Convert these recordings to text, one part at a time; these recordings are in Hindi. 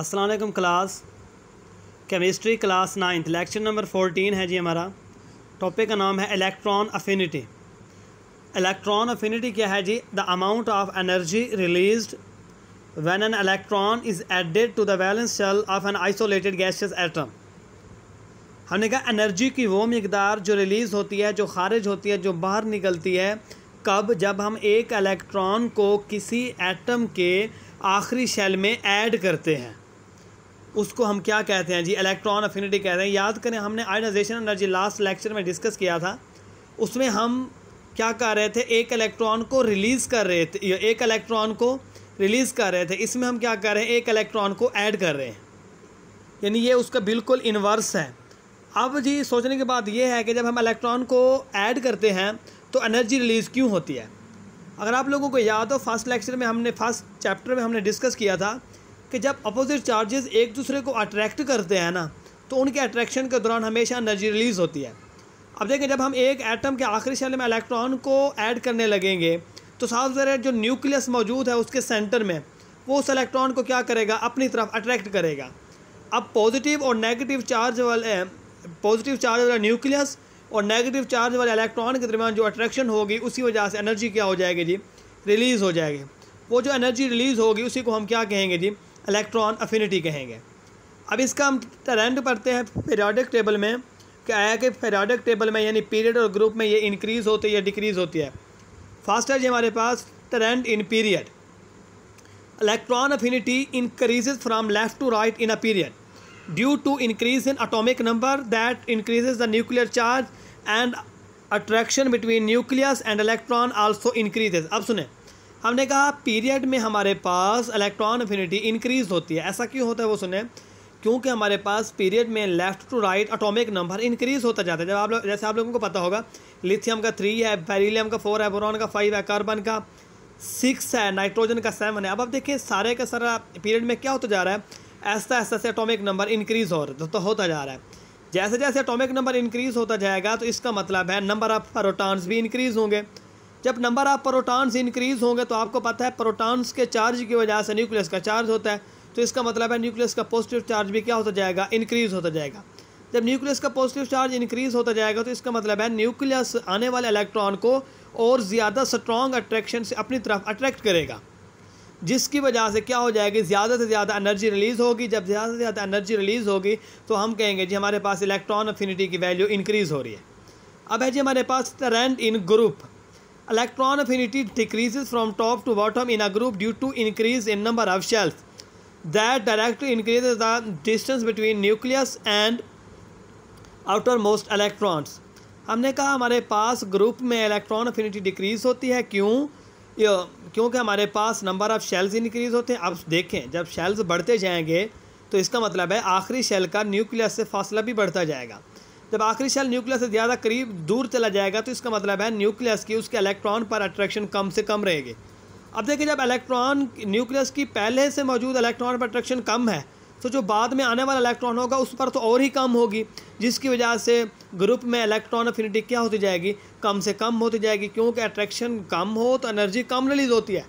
असलकम class chemistry class ninth lecture number fourteen है जी हमारा टॉपिक का नाम है इलेक्ट्रॉन अफिनिटी इलेक्ट्रॉन अफिनिटी क्या है जी the amount of energy release when an electron is added to the valence shell of an isolated gaseous atom हमने कहा एनर्जी की वो मकदार जो रिलीज़ होती है जो खारिज होती है जो बाहर निकलती है कब जब हम एक इलेक्ट्रॉन को किसी एटम के आखिरी शेल में ऐड करते हैं उसको हम क्या कहते हैं जी इलेक्ट्रॉन अफिनिटी कहते हैं याद करें हमने आयोनाइजेशन एनर्जी लास्ट लेक्चर में डिस्कस किया था उसमें हम क्या कर रहे थे एक इलेक्ट्रॉन को रिलीज़ कर रहे थे एक इलेक्ट्रॉन को रिलीज़ कर रहे थे इसमें हम क्या कर रहे हैं एक इलेक्ट्रॉन को ऐड कर रहे हैं यानी ये उसका बिल्कुल इन्वर्स है अब जी सोचने की बात ये है कि जब हम इलेक्ट्रॉन को ऐड करते हैं तो एनर्जी रिलीज़ क्यों होती है अगर आप लोगों को याद हो फर्स्ट लेक्चर में हमने फर्स्ट चैप्टर में हमने डिस्कस किया था कि जब अपोजिट चार्जेस एक दूसरे को अट्रैक्ट करते हैं ना तो उनके अट्रैक्शन के दौरान हमेशा एनर्जी रिलीज़ होती है अब देखें जब हम एक एटम के आखिरी शैल में इलेक्ट्रॉन को ऐड करने लगेंगे तो साफ जर जो न्यूक्लियस मौजूद है उसके सेंटर में वो उस इलेक्ट्रॉन को क्या करेगा अपनी तरफ अट्रैक्ट करेगा अब पॉजिटिव और नेगेटिव चार्ज वाले पॉजिटिव चार्ज वाला न्यूक्लियस और नेगेटिव चार्ज वाले इलेक्ट्रॉन के दरमियान जो अट्रैक्शन होगी उसी वजह से एनर्जी क्या हो जाएगी जी रिलीज़ हो जाएगी वो जो एनर्जी रिलीज़ होगी उसी को हम क्या कहेंगे जी इलेक्ट्रॉन अफिनिटी कहेंगे अब इसका हम ट्रेंड पढ़ते हैं पेरियोडिक टेबल में कि आया कि पेरियोडिक टेबल में यानी पीरियड और ग्रुप में ये इंक्रीज़ होती है या डिक्रीज़ होती है फास्ट है जी हमारे पास trend in period electron affinity increases from left to right in a period due to increase in atomic number that increases the nuclear charge and attraction between nucleus and electron also increases अब सुने हमने कहा पीरियड में हमारे पास इलेक्ट्रॉन अफिनिटी इंक्रीज होती है ऐसा क्यों होता है वो सुने क्योंकि हमारे पास पीरियड में left to right atomic number increase होता जाता है जब आप लोग जैसे आप लोगों को पता होगा लिथियम का थ्री है बेरिलियम का फोर है बोरॉन का फाइव है कार्बन का सिक्स है नाइट्रोजन का सेवन है अब आप देखिए सारे का सारा पीरियड में क्या होता जा रहा है ऐसा ऐसा से अटोमिक नंबर इंक्रीज हो रहा तो होता जा रहा है जैसे जैसे अटोमिक नंबर इंक्रीज होता जाएगा तो इसका मतलब है नंबर ऑफ प्रोटॉन्स भी इंक्रीज होंगे जब नंबर ऑफ़ प्रोटॉन्स इंक्रीज़ होंगे तो आपको पता है प्रोटॉन्स के चार्ज की वजह से न्यूक्लियस का चार्ज होता है तो इसका मतलब है न्यूक्लियस का पॉजिटिव चार्ज भी क्या होता जाएगा इंक्रीज़ होता जाएगा जब न्यूक्लियस का पॉजिटिव चार्ज इंक्रीज़ होता जाएगा तो इसका मतलब है न्यूक्लियस आने वाले इलेक्ट्रॉन को और ज़्यादा स्ट्रॉन्ग अट्रैक्शन से अपनी तरफ अट्रैक्ट करेगा जिसकी वजह से क्या हो जाएगी ज़्यादा से ज़्यादा एनर्जी रिलीज़ होगी जब ज़्यादा से ज़्यादा एनर्जी रिलीज़ होगी तो हम कहेंगे जी हमारे पास इलेक्ट्रॉन अफिनिटी की वैल्यू इंक्रीज़ हो रही है अब है जी हमारे पास trend in group Electron affinity decreases from top to bottom in a group due to increase in number of shells. That directly increases the distance between nucleus and outermost electrons. हमने कहा हमारे पास ग्रुप में इलेक्ट्रॉन अफिनिटी डिक्रीज होती है क्यों क्योंकि हमारे पास नंबर ऑफ़ शेल्स इंक्रीज होते हैं अब देखें जब शेल्स बढ़ते जाएंगे तो इसका मतलब है आखिरी शेल का न्यूक्लियस से फासला भी बढ़ता जाएगा जब आखिरी शैल न्यूक्लियस से ज़्यादा करीब दूर चला जाएगा तो इसका मतलब है न्यूक्लियस की उसके इलेक्ट्रॉन पर अट्रैक्शन कम से कम रहेगी अब देखिए जब इलेक्ट्रॉन न्यूक्लियस की पहले से मौजूद इलेक्ट्रॉन पर अट्रैक्शन कम है तो जो बाद में आने वाला इलेक्ट्रॉन होगा उस पर तो और ही कम होगी जिसकी वजह से ग्रुप में इलेक्ट्रॉन अफिनिटी क्या होती जाएगी कम से कम होती जाएगी क्योंकि अट्रैक्शन कम हो तो एनर्जी कम रिलीज़ होती है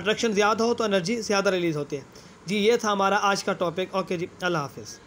अट्रैक्शन ज़्यादा हो तो एनर्जी ज़्यादा रिलीज़ होती है जी ये था हमारा आज का टॉपिक ओके जी अल्लाह हाफिज़